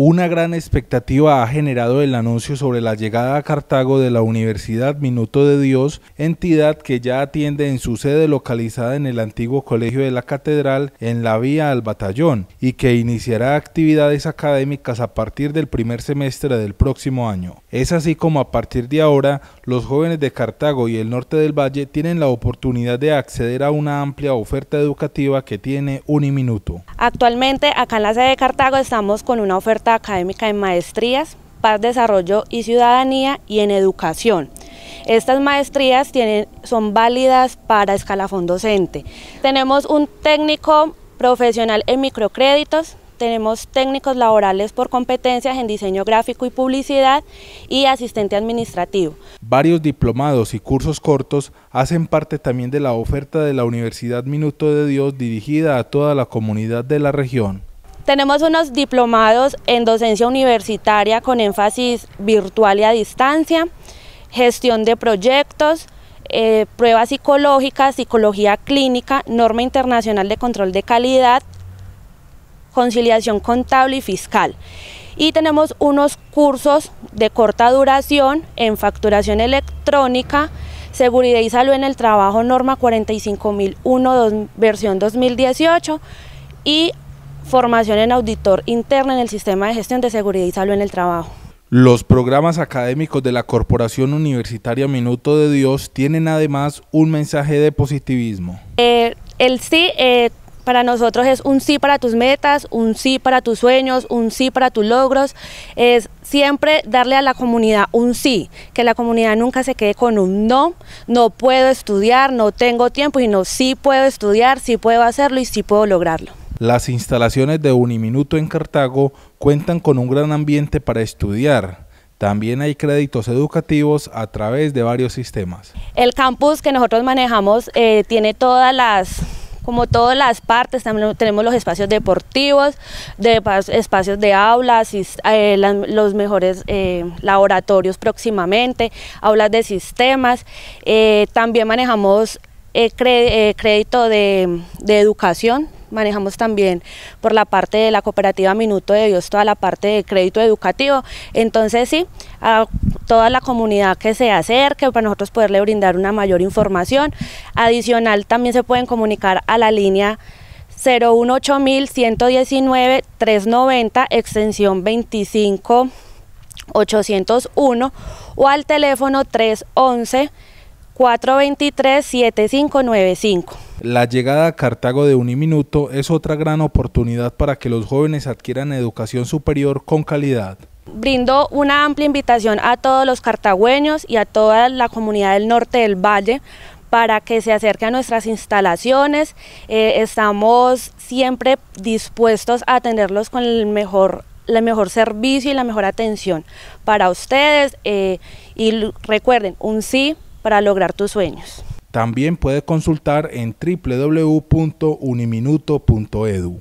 Una gran expectativa ha generado el anuncio sobre la llegada a Cartago de la Universidad Minuto de Dios, entidad que ya atiende en su sede localizada en el antiguo Colegio de la Catedral en la vía al batallón y que iniciará actividades académicas a partir del primer semestre del próximo año. Es así como a partir de ahora los jóvenes de Cartago y el norte del valle tienen la oportunidad de acceder a una amplia oferta educativa que tiene Uniminuto. Actualmente acá en la sede de Cartago estamos con una oferta académica en maestrías, paz, desarrollo y ciudadanía y en educación. Estas maestrías tienen, son válidas para escalafón docente. Tenemos un técnico profesional en microcréditos, tenemos técnicos laborales por competencias en diseño gráfico y publicidad y asistente administrativo. Varios diplomados y cursos cortos hacen parte también de la oferta de la Universidad Minuto de Dios dirigida a toda la comunidad de la región. Tenemos unos diplomados en docencia universitaria con énfasis virtual y a distancia, gestión de proyectos, eh, pruebas psicológicas, psicología clínica, norma internacional de control de calidad, conciliación contable y fiscal. Y tenemos unos cursos de corta duración en facturación electrónica, seguridad y salud en el trabajo, norma 45001, versión 2018 y formación en auditor interno en el sistema de gestión de seguridad y salud en el trabajo. Los programas académicos de la Corporación Universitaria Minuto de Dios tienen además un mensaje de positivismo. Eh, el sí eh, para nosotros es un sí para tus metas, un sí para tus sueños, un sí para tus logros. Es siempre darle a la comunidad un sí, que la comunidad nunca se quede con un no, no puedo estudiar, no tengo tiempo, y no sí puedo estudiar, sí puedo hacerlo y sí puedo lograrlo. Las instalaciones de Uniminuto en Cartago cuentan con un gran ambiente para estudiar. También hay créditos educativos a través de varios sistemas. El campus que nosotros manejamos eh, tiene todas las como todas las partes, tenemos los espacios deportivos, espacios de aulas, eh, los mejores eh, laboratorios próximamente, aulas de sistemas, también manejamos crédito de educación, manejamos también por la parte de la cooperativa Minuto de Dios, toda la parte de crédito educativo. Entonces sí, a toda la comunidad que se acerque para nosotros poderle brindar una mayor información. Adicional también se pueden comunicar a la línea 119 390 extensión 25 801 o al teléfono 311 423 7595. La llegada a Cartago de Uniminuto es otra gran oportunidad para que los jóvenes adquieran educación superior con calidad. Brindo una amplia invitación a todos los cartagüeños y a toda la comunidad del norte del valle para que se acerquen a nuestras instalaciones. Eh, estamos siempre dispuestos a atenderlos con el mejor, servicio y la mejor atención para ustedes. Eh, y recuerden, un sí para lograr tus sueños. También puede consultar en www.uniminuto.edu.